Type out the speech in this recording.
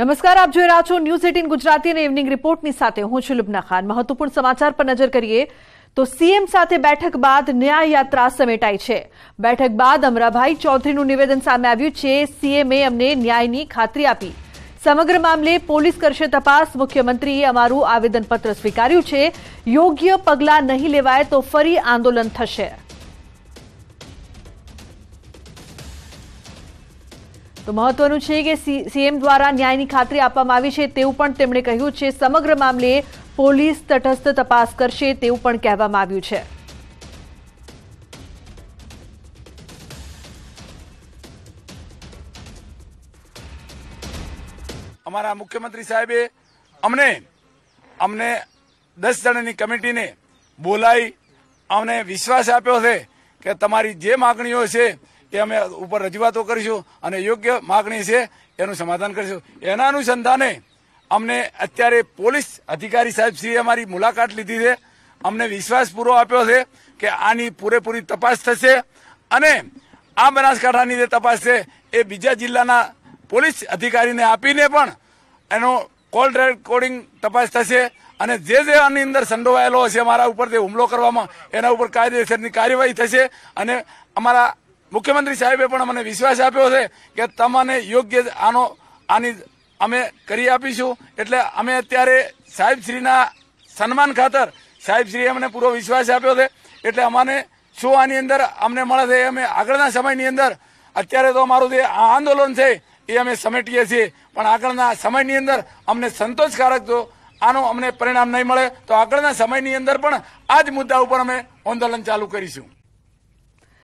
નમસ્કાર આપ જોઈ રહ્યા છો ન્યૂઝ એટીન ગુજરાતી અને ઇવનિંગ રિપોર્ટની સાથે હું છું લુબના ખાન મહત્વપૂર્ણ સમાચાર પર નજર કરીએ તો સીએમ સાથે બેઠક બાદ ન્યાય યાત્રા સમેટાઈ છે બેઠક બાદ અમરાભાઈ ચૌધરીનું નિવેદન સામે આવ્યું છે સીએમએ અમને ન્યાયની ખાતરી આપી સમગ્ર મામલે પોલીસ કરશે તપાસ મુખ્યમંત્રીએ અમારું આવેદનપત્ર સ્વીકાર્યું છે યોગ્ય પગલાં નહીં લેવાય તો ફરી આંદોલન થશે તો મહત્વનું છે કે સીએમ દ્વારા ન્યાયની ખાતરી આપવામાં આવી છે તેવું પણ તેમણે કહ્યું છે સમગ્ર મામલે પોલીસ તટસ્થ તપાસ કરશે તેવું પણ કહેવામાં આવ્યું છે અમારા મુખ્યમંત્રી સાહેબે અમને અમને દસ જણની કમિટીને બોલાવી અમને વિશ્વાસ આપ્યો છે કે તમારી જે માગણીઓ છે એ અમે ઉપર રજૂઆતો કરીશું અને યોગ્ય માગણી છે એનું સમાધાન કરીશું એના અનુસંધાને અમને અત્યારે પોલીસ અધિકારી સાહેબશ્રીએ અમારી મુલાકાત લીધી છે અમને વિશ્વાસ પૂરો આપ્યો છે કે આની પૂરેપૂરી તપાસ થશે અને આ બનાસકાંઠાની જે તપાસ છે એ બીજા જિલ્લાના પોલીસ અધિકારીને આપીને પણ એનો કોલ રેકોર્ડિંગ તપાસ થશે અને જે જે આની અંદર સંડોવાયેલો હશે અમારા ઉપર જે હુમલો કરવામાં એના ઉપર કાયદેસરની કાર્યવાહી થશે અને અમારા મુખ્યમંત્રી સાહેબે પણ અમને વિશ્વાસ આપ્યો છે કે તમને યોગ્ય આનો આની અમે કરી આપીશું એટલે અમે અત્યારે સાહેબશ્રીના સન્માન ખાતર સાહેબશ્રીએ અમને પૂરો વિશ્વાસ આપ્યો છે એટલે અમને શું આની અંદર અમને મળે છે અમે આગળના સમયની અંદર અત્યારે તો અમારું જે આંદોલન છે એ અમે સમેટીએ છીએ પણ આગળના સમયની અંદર અમને સંતોષકારક જો આનો અમને પરિણામ નહીં મળે તો આગળના સમયની અંદર પણ આ જ મુદ્દા ઉપર અમે આંદોલન ચાલુ કરીશું